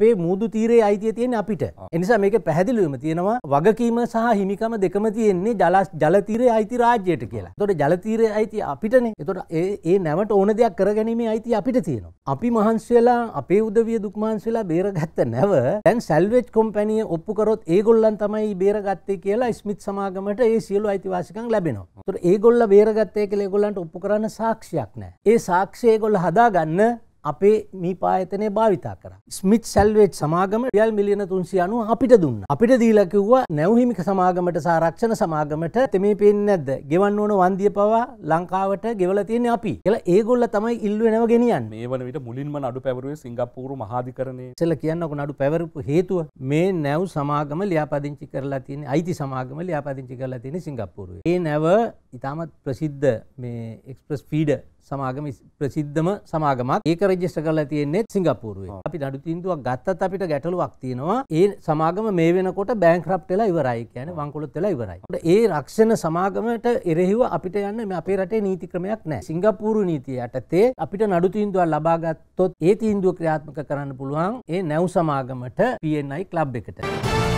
අපේ මුූදු තීරේ අයිතිය තියෙන අපිට එනිසා මේක පැහැදිලුවම තියෙනවා වගකීම සහ හිමිකම දෙකම තියෙන්නේ ජලස් ජලතීරේ අයිති රාජ්‍යයට කියලා තොට ජලතීරය අයිති අපිටන එතොට ඒ නැවට ඕන දෙයක් කරගැනීමේ අයිති අපිට තියෙනවා. අපි මහන්සවෙලා අපේ උදවිය දුක්මාන්සවෙලා බේරගත්ත නැව තැන් සැල්වෙච් කොම්පැනිය ඔප්පුකරොත් ඒගොල්ලන් තමයි බේරගත්තේ කියලා ස්මිත් සමාගමට ඒ සියලු අයිතිවාසිකං ලැබෙනවා. තොට ඒගොල්ල බේරගත්තය කළ ගොල්ලන්ට ඔප්පු කරන්න සාක්ෂයක් නෑ ඒ සාක්ෂය ගොල්ල හදාගන්න අපේ මේ පායතනය භාවිතා කර. ස්මිත් සැල්වේච් සමාගම ියල් මිලියන තුන්සි අනු අපිට දුන්න. අපිට දීලකිව්වා නැවහිමික සමාගමට සාරක්ෂණ සමාගමට තෙමේ පෙන් නැද ගෙවන් ඕන වන්දිය පවා ලංකාවට ගෙවල තියෙන අපි කියලා ඒගොල්ල තමයි ඉල්ලුව නැව ගෙනියන් මේ වන විට මුලින්ම අඩු පැවරුවේ සිංගප්පූරු මහාධිකරණය සෙල කියන්නක නඩු පැවරපු හේතුව මේ නැව් සමාගම ලියාපදිංචි කරලා තියෙන අයිති සමාගම ලියාපදිංචි කරලා තියෙන සිංගප්පූරුවේ. ඒ නැව ඉතාමත් ප්‍රසිද්ධ මේ එක්ස්ප්‍රස් පීඩ සමාගම ප්‍රසිද්ධම සමාගමක් ඒක රජිස්ටර් කරලා තියෙන්නේ සිංගප්පූරුවේ. අපි නඩු තීන්දුවක් ගත්තත් අපිට ගැටලුවක් තියෙනවා. ඒ සමාගම මේ වෙනකොට බෑන්ක්‍රප්ට් වෙලා ඉවරයි. කියන්නේ වංකොලොත් වෙලා ඉවරයි. ඒ රක්ෂණ සමාගමට එරෙහිව අපිට යන්න මේ අපේ රටේ නීති ක්‍රමයක් නැහැ. සිංගප්පූරු නීතිය යටතේ අපිට නඩු තීන්දුවක් ලබා ගත්තොත් ඒ තීන්දුව ක්‍රියාත්මක කරන්න පුළුවන් ඒ නැව් සමාගමට PNI ක්ලබ් එකට.